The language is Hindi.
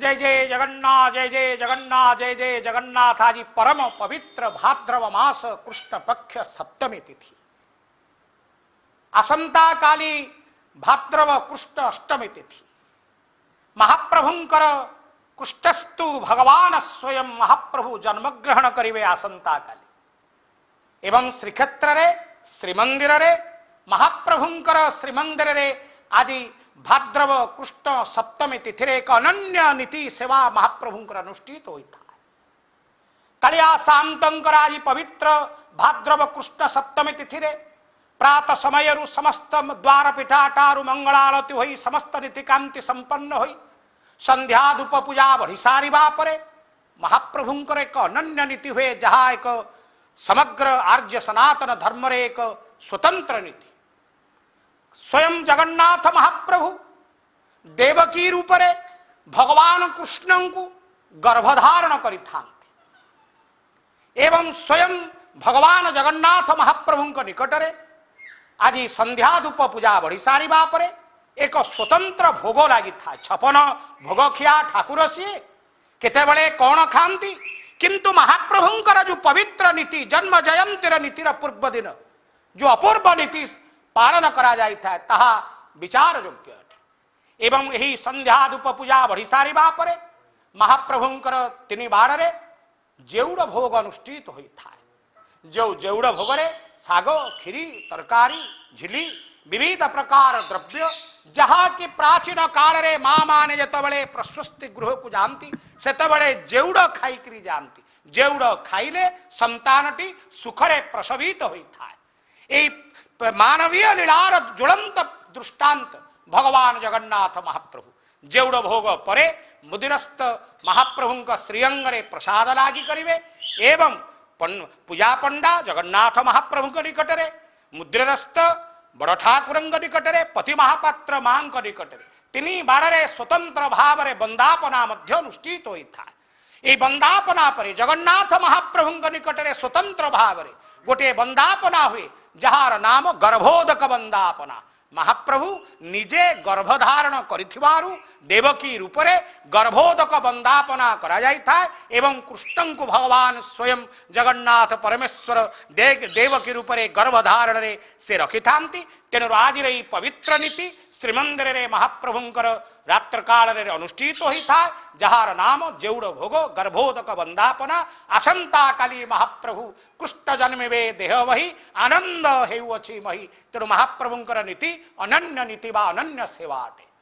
जय जय जगन्नाथ जय जय जगन्नाथ जय जय जगन्नाथ आज परम पवित्र भाद्रव मास कृष्ण पक्ष सप्तमी तिथि असंता काली भाद्रव कृष्ण अष्टमी तिथि महाप्रभुंकर कृष्णस्तु भगवान स्वयं महाप्रभु जन्मग्रहण करे आसंता काली एवं श्रीक्षेत्र श्रीमंदिर महाप्रभुंकर श्रीमंदिर आज भाद्रव कृष्ण सप्तमी तिथि एक अन्य नीति सेवा महाप्रभु अनुष्ठित होता कलिया सांतंकर आज पवित्र भाद्रव कृष्ण सप्तमी तिथि प्रात समय समस्त द्वार पीठाटारु मंगलारती हो समस्त नीति कांति संपन्न हो संध्या धूप पूजा बढ़ी सारे पर महाप्रभुंकर एक अन्य नीति हुए जहाँ एक समग्र आर्य सनातन धर्म एक स्वतंत्र नीति स्वयं जगन्नाथ महाप्रभु देवकी रूपरे भगवान कृष्ण को गर्भधारण कर एवं स्वयं भगवान जगन्नाथ महाप्रभु में आज संध्या धूप पूजा बढ़ी सारे पर एक स्वतंत्र भोग लगी था छपन भोग खिया ठाकुर सीए केतबले कौन खाती किंतु महाप्रभुं जो पवित्र नीति जन्म जयंती नीतिर पूर्व दिन जो अपूर्व नीति पालन करा जाए था तहा विचार योग्य अटे एवं यही संध्या धूप पूजा बढ़ी सारे बापर महाप्रभुंकर तीन बाड़ जेउड़ भोग अनुष्ठित हो जो जेउड़ भोग शाग खीरी तरकारी झिली विविध प्रकार द्रव्य जहाँ कि प्राचीन काल रे माँ माने जत प्रशस्ति गृह को जाती से जेउड़ खाई जाती जेउड़ खाइले संतानटी सुखरे प्रसवित होता है मानवीय लीलार ज्वलंत दृष्टांत भगवान जगन्नाथ महाप्रभु जेउड़ भोग परे मुदिरस्त महाप्रभु श्रीअंग प्रसाद लागी करिवे एवं पूजा पंडा जगन्नाथ महाप्रभु निकट रे मुद्रस्त बड़ ठाकुर निकट रे पति महापात्र मां निकट रे तीन बाड़े स्वतंत्र भाव बंदापना अनुष्ठित होता है ये बंदापना पर जगन्नाथ महाप्रभु निकट रे स्वतंत्र भाव में গটে বন্দാപনা হুই জহার নাম গর্ভোদক বন্দാപনা মহাপ্ৰভু নিজে গর্ভধারণ করিতিবারু দেবকি রূপরে গর্ভোদক বন্দാപনা করা যাইতা এবং কৃষ্ণଙ୍କু ভগবান স্বয়ং জগন্নাথ পরমেশ্বর দেবকি রূপরে গর্ভধারণরে সে ৰখিथामতি তেনু রাজ রই পবিত্র নীতি श्रीमंदिर रे महाप्रभुंकर रात्र काल अनुष्ठित तो था जहार नाम जेउड़ भोग गर्भोदक बंदापना आसंता काली महाप्रभु कृष्ण जन्मे देह वही आनंद हो मही तेणु महाप्रभुंकर नीति अनन्य नीति बा अनन्य सेवा अटे